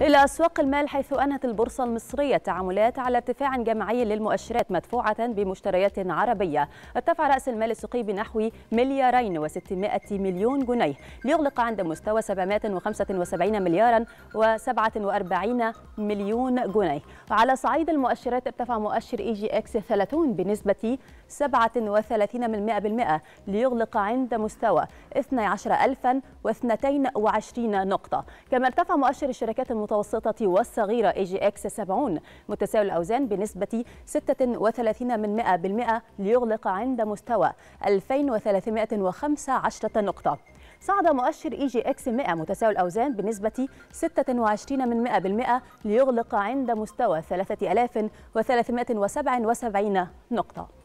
إلى أسواق المال حيث أنهت البورصة المصرية التعاملات على ارتفاع جماعي للمؤشرات مدفوعة بمشتريات عربية ارتفع رأس المال السوقي بنحو مليارين و600 مليون جنيه ليغلق عند مستوى 775 مليارا و47 مليون جنيه وعلى صعيد المؤشرات ارتفع مؤشر إي جي إكس 30 بنسبة 37% ليغلق عند مستوى 12022 نقطة كما ارتفع مؤشر الشركات المتحدة المتوسطة والصغيرة اي جي اكس 70 متساوي الأوزان بنسبة 36 ليغلق عند مستوى 2315 نقطة صعد مؤشر اي جي اكس 100 متساوي الاوزان بنسبه 26 ليغلق عند مستوى 3377 نقطه